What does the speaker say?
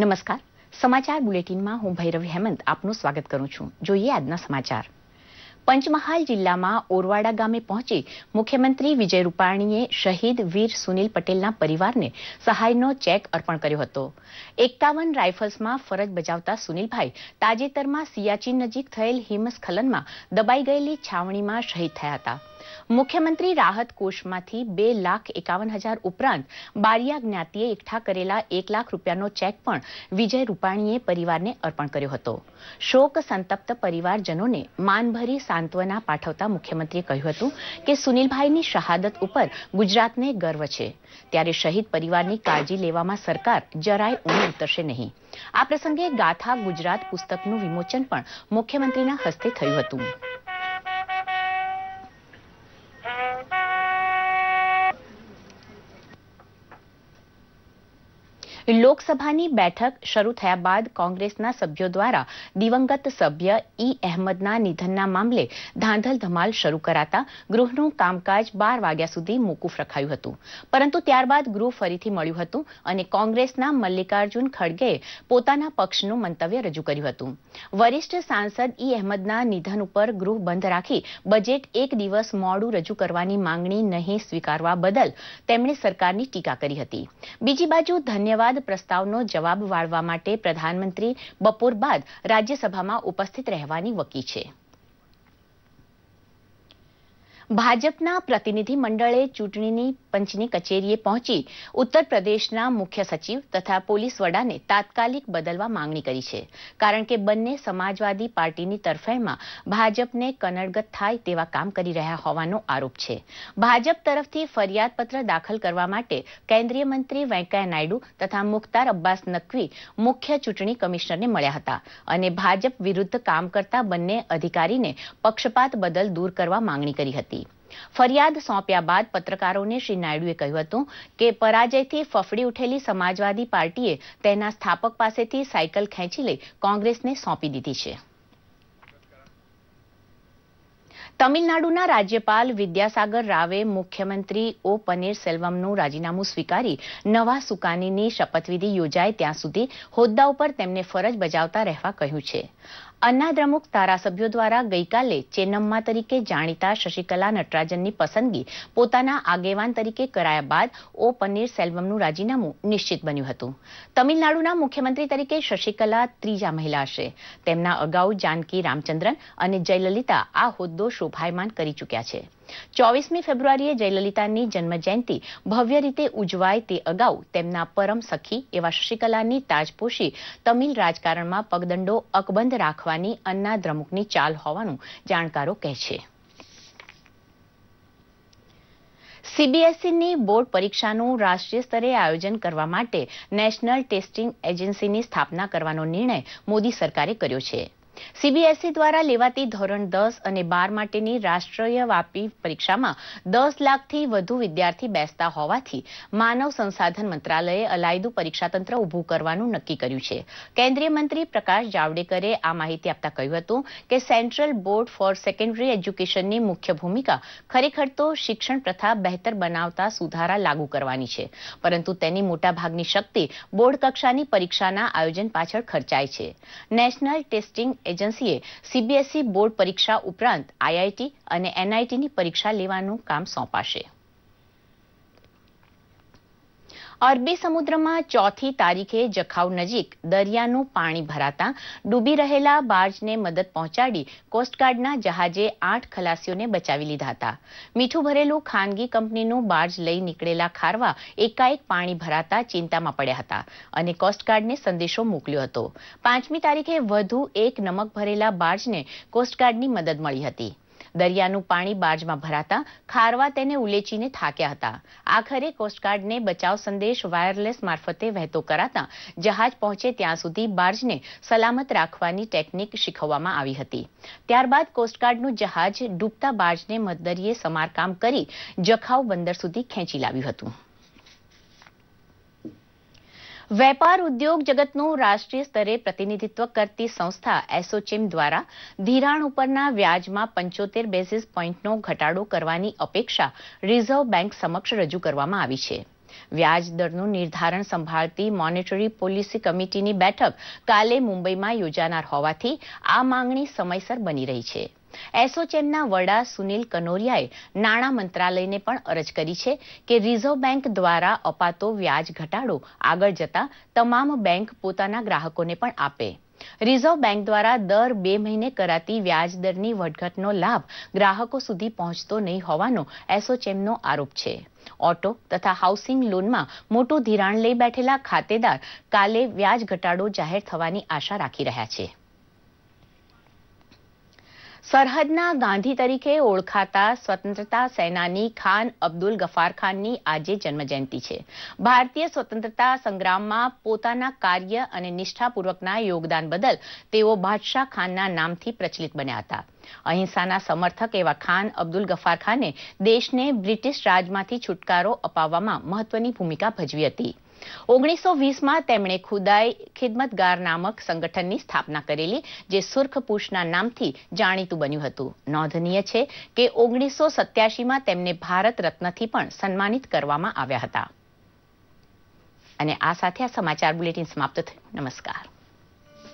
નમસ્કાર સમાચાર બુલેટિનમાં હું ભૈરવ હેમંત આપનું સ્વાગત કરું છું જોઈએ આજના સમાચાર પંચમહાલ જિલ્લામાં ઓરવાડા ગામે પહોંચી મુખ્યમંત્રી વિજય રૂપાણીએ શહીદ વીર સુનિલ પટેલના પરિવારને સહાયનો ચેક અર્પણ કર્યો હતો એકાવન રાઇફલ્સમાં ફરજ બજાવતા સુનિલભાઈ તાજેતરમાં સિયાચીન નજીક થયેલ હિમસ્ખલનમાં દબાઈ ગયેલી છાવણીમાં શહીદ થયા હતા મુખ્યમંત્રી રાહત કોષમાંથી બે લાખ એકાવન હજાર ઉપરાંત બારિયા જ્ઞાતિએ એકઠા કરેલા એક લાખ રૂપિયાનો ચેક પણ વિજય રૂપાણીએ પરિવારને અર્પણ કર્યો હતો શોક સંતપ્ત પરિવારજનોને માનભરી સાંત્વના પાઠવતા મુખ્યમંત્રીએ કહ્યું હતું કે સુનિલભાઈની શહાદત ઉપર ગુજરાતને ગર્વ છે ત્યારે શહીદ પરિવારની કાળજી લેવામાં સરકાર જરાય ઊંડી ઉતરશે નહીં આ પ્રસંગે ગાથા ગુજરાત પુસ્તકનું વિમોચન પણ મુખ્યમંત્રીના હસ્તે થયું હતું લોકસભાની બેઠક શરૂ થયા બાદ કોંગ્રેસના સભ્યો દ્વારા દિવંગત સભ્ય ઈ અહેમદના નિધનના મામલે ધાંધલ ધમાલ શરૂ કરાતા ગૃહનું કામકાજ બાર વાગ્યા સુધી મોકૂફ રખાયું હતું પરંતુ ત્યારબાદ ગૃહ ફરીથી મળ્યું હતું અને કોંગ્રેસના મલ્લિકાર્જુન ખડગેએ પોતાના પક્ષનું મંતવ્ય રજૂ કર્યું હતું વરિષ્ઠ સાંસદ ઈ અહેમદના નિધન ઉપર ગૃહ બંધ રાખી બજેટ એક દિવસ મોડું રજૂ કરવાની માંગણી નહીં સ્વીકારવા બદલ તેમણે સરકારની ટીકા કરી હતી બીજી બાજુ ધન્યવાદ પ્રસ્તાવનો જવાબ વાળવા માટે પ્રધાનમંત્રી બપોર બાદ રાજ્યસભામાં ઉપસ્થિત રહેવાની વકી છે ભાજપના પ્રતિનિધિ મંડળે ચૂંટણીની પંચની કચેરીએ પહોંચી ઉત્તર પ્રદેશના મુખ્ય સચિવ તથા પોલીસ વડાને તાત્કાલિક બદલવા માંગણી કરી છે કારણ કે બંને સમાજવાદી પાર્ટીની તરફેણમાં ભાજપને કનડગત થાય તેવા કામ કરી રહ્યા હોવાનો આરોપ છે ભાજપ તરફથી ફરિયાદપત્ર દાખલ કરવા માટે કેન્દ્રીય મંત્રી વેંકૈયા નાયડુ તથા મુખ્તાર અબ્બાસ નકવી મુખ્ય ચૂંટણી કમિશનરને મળ્યા હતા અને ભાજપ વિરુદ્ધ કામ કરતા બંને અધિકારીને પક્ષપાત બદલ દૂર કરવા માંગણી કરી હતી ફરિયાદ સોંપ્યા બાદ પત્રકારોને શ્રી નાયડુએ કહ્યું હતું કે પરાજયથી ફફડી ઉઠેલી સમાજવાદી પાર્ટીએ તેના સ્થાપક પાસેથી સાયકલ ખેંચી લઈ કોંગ્રેસને સોંપી દીધી છે તમિલનાડુના રાજ્યપાલ વિદ્યાસાગર રાવે મુખ્યમંત્રી ઓ પનીરસેલ્વમનું રાજીનામું સ્વીકારી નવા સુકાનીની શપથવિધિ યોજાય ત્યાં સુધી હોદ્દા ઉપર તેમને ફરજ બજાવતા રહેવા કહ્યું છે અન્નાદ્રમુક ધારાસભ્યો દ્વારા ગઈકાલે ચેન્નમ્મા તરીકે જાણીતા શશિકલા નટરાજનની પસંદગી પોતાના આગેવાન તરીકે કરાયા બાદ ઓ પનીરસેલ્વમનું રાજીનામું નિશ્ચિત બન્યું હતું તમિલનાડુના મુખ્યમંત્રી તરીકે શશિકલા ત્રીજા મહિલા હશે તેમના અગાઉ જાનકી રામચંદ્રન અને જયલલિતા આ હોદ્દો શો શોભાયમાન કરી ચૂક્યા છે ચોવીસમી ફેબ્રુઆરીએ જયલલિતાની જન્મજયંતિ ભવ્ય રીતે ઉજવાય તે અગાઉ તેમના પરમ સખી એવા શશિકલાની તાજપોશી તમિલ રાજકારણમાં પગદંડો અકબંધ રાખવાની અન્ના દ્રમુકની ચાલ હોવાનું જાણકારો કહે છે સીબીએસઈની બોર્ડ પરીક્ષાનું રાષ્ટ્રીય સ્તરે આયોજન કરવા માટે નેશનલ ટેસ્ટિંગ એજન્સીની સ્થાપના કરવાનો નિર્ણય મોદી સરકારે કર્યો છે સીબીએસઈ દ્વારા લેવાતી ધોરણ દસ અને બાર માટેની રાષ્ટ્રીય વ્યાપી પરીક્ષામાં દસ લાખથી વધુ વિદ્યાર્થી બેસતા હોવાથી માનવ સંસાધન મંત્રાલયે અલાયદું પરીક્ષાતંત્ર ઊભું કરવાનું નક્કી કર્યું છે કેન્દ્રીય મંત્રી પ્રકાશ જાવડેકરે આ માહિતી આપતા કહ્યું હતું કે સેન્ટ્રલ બોર્ડ ફોર સેકન્ડરી એજ્યુકેશનની મુખ્ય ભૂમિકા ખરેખર તો શિક્ષણ પ્રથા બહેતર બનાવતા સુધારા લાગુ કરવાની છે પરંતુ તેની મોટાભાગની શક્તિ બોર્ડ કક્ષાની પરીક્ષાના આયોજન પાછળ ખર્ચાય છે નેશનલ ટેસ્ટિંગ એજન્સીએ સીબીએસઈ બોર્ડ પરીક્ષા ઉપરાંત આઈઆઈટી અને એનઆઈટીની પરીક્ષા લેવાનું કામ સોંપાશે અરબી સમુદ્રમાં ચોથી તારીખે જખાઉ નજીક દરિયાનું પાણી ભરાતા ડૂબી રહેલા બાર્જને મદદ પહોંચાડી કોસ્ટગાર્ડના જહાજે આઠ ખલાસીઓને બચાવી લીધા હતા મીઠું ભરેલું ખાનગી કંપનીનું બાર્જ લઈ નીકળેલા ખારવા એકાએક પાણી ભરાતા ચિંતામાં પડ્યા હતા અને કોસ્ટગાર્ડને સંદેશો મોકલ્યો હતો પાંચમી તારીખે વધુ એક નમક ભરેલા બાર્જને કોસ્ટગાર્ડની મદદ મળી હતી દરિયાનું પાણી બાર્જમાં ભરાતા ખારવા તેને ઉલેચીને થાક્યા હતા આખરે કોસ્ટગાર્ડને બચાવ સંદેશ વાયરલેસ મારફતે વહેતો કરાતા જહાજ પહોંચે ત્યાં સુધી બાર્જને સલામત રાખવાની ટેકનિક શીખવવામાં આવી હતી ત્યારબાદ કોસ્ટગાર્ડનું જહાજ ડૂબતા બાર્જને મદદરીએ સમારકામ કરી જખાઉ બંદર સુધી ખેંચી લાવ્યું હતું વેપાર ઉદ્યોગ જગતનું રાષ્ટ્રીય સ્તરે પ્રતિનિધિત્વ કરતી સંસ્થા એસોચેમ દ્વારા ધિરાણ ઉપરના વ્યાજમાં પંચોતેર બેઝિસ પોઈન્ટનો ઘટાડો કરવાની અપેક્ષા રિઝર્વ બેંક સમક્ષ રજૂ કરવામાં આવી છે વ્યાજ દરનું નિર્ધારણ સંભાળતી મોનેટરી પોલિસી કમિટીની બેઠક કાલે મુંબઈમાં યોજાનાર હોવાથી આ માંગણી સમયસર બની રહી છે એસોચેમના વડા સુનિલ કનોરિયાએ નાણાં મંત્રાલયને પણ અરજ કરી છે કે રિઝર્વ બેંક દ્વારા અપાતો વ્યાજ ઘટાડો આગળ જતા તમામ બેંક પોતાના ગ્રાહકોને પણ આપે રિઝર્વ બેંક દ્વારા દર બે મહિને કરાતી વ્યાજદરની વધઘટનો લાભ ગ્રાહકો સુધી પહોંચતો નહીં હોવાનો એસોચેમનો આરોપ છે ઓટો તથા હાઉસિંગ લોનમાં મોટું ધિરાણ લઈ બેઠેલા ખાતેદાર કાલે વ્યાજ ઘટાડો જાહેર થવાની આશા રાખી રહ્યા છે સરહદના ગાંધી તરીકે ઓળખાતા સ્વતંત્રતા સેનાની ખાન અબ્દુલ ગફાર ખાનની આજે જન્મજયંતિ છે ભારતીય સ્વતંત્રતા સંગ્રામમાં પોતાના કાર્ય અને નિષ્ઠાપૂર્વકના યોગદાન બદલ તેઓ બાદશાહ ખાનના નામથી પ્રચલિત બન્યા હતા અહિંસાના સમર્થક એવા ખાન અબ્દુલ ગફાર ખાને દેશને બ્રિટિશ રાજમાંથી છુટકારો અપાવવામાં મહત્વની ભૂમિકા ભજવી હતી ઓગણીસો વીસમાં તેમણે ખુદાઈ ખિદમતગાર નામક સંગઠનની સ્થાપના કરેલી જે સુર્ખપુષના નામથી જાણીતું બન્યું હતું નોંધનીય છે કે ઓગણીસો સત્યાસીમાં તેમને ભારત રત્નથી પણ સન્માનિત કરવામાં આવ્યા હતા અને આ સાથે આ સમાચાર બુલેટિન સમાપ્ત થયું નમસ્કાર